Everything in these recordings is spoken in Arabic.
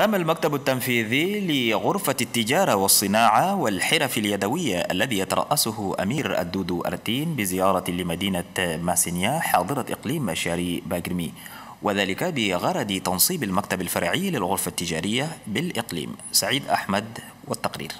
قام المكتب التنفيذي لغرفة التجارة والصناعة والحرف اليدوية الذي يترأسه أمير الدودو أرتين بزيارة لمدينة ماسينيا حاضرة إقليم مشاري باجرمي وذلك بغرض تنصيب المكتب الفرعي للغرفة التجارية بالإقليم سعيد أحمد والتقرير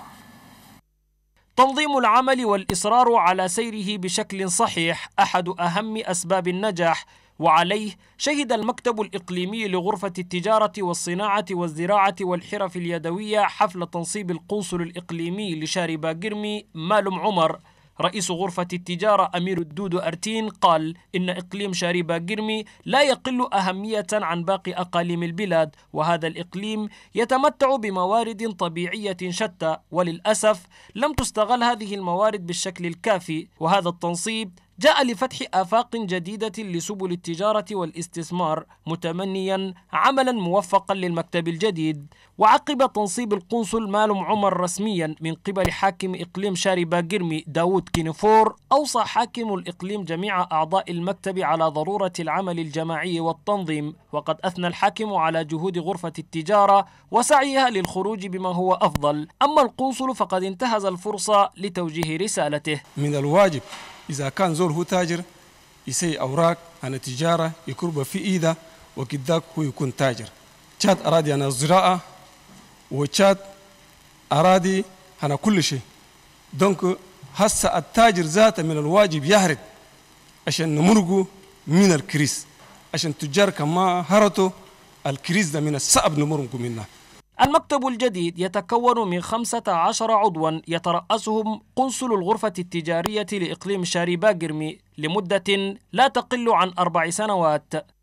تنظيم العمل والإصرار على سيره بشكل صحيح أحد أهم أسباب النجاح وعليه شهد المكتب الإقليمي لغرفة التجارة والصناعة والزراعة والحرف اليدوية حفل تنصيب القنصل الإقليمي لشاربا باقرمي مالم عمر رئيس غرفة التجارة أمير الدودو أرتين قال إن إقليم شاربا جرمي لا يقل أهمية عن باقي أقاليم البلاد وهذا الإقليم يتمتع بموارد طبيعية شتى وللأسف لم تستغل هذه الموارد بالشكل الكافي وهذا التنصيب جاء لفتح آفاق جديدة لسبل التجارة والاستثمار متمنيا عملا موفقا للمكتب الجديد وعقب تنصيب القنصل مالم عمر رسميا من قبل حاكم إقليم شاري باقرمي داود كينفور أوصى حاكم الإقليم جميع أعضاء المكتب على ضرورة العمل الجماعي والتنظيم وقد أثنى الحاكم على جهود غرفة التجارة وسعيها للخروج بما هو أفضل أما القنصل فقد انتهز الفرصة لتوجيه رسالته من الواجب إذا كان زول هو تاجر يسي أوراق عن التجارة يكرب في إيده وكذاك هو يكون تاجر تشات أرادي عن الزراعة وتشاد أرادي عن كل شيء دونك هسا التاجر ذاته من الواجب يهرب عشان نمرقو من الكريس عشان تجار كما هرتو الكريس ده من الصعب نمرقو منه المكتب الجديد يتكون من 15 عضوا يترأسهم قنصل الغرفة التجارية لإقليم شاري باجرمي لمدة لا تقل عن أربع سنوات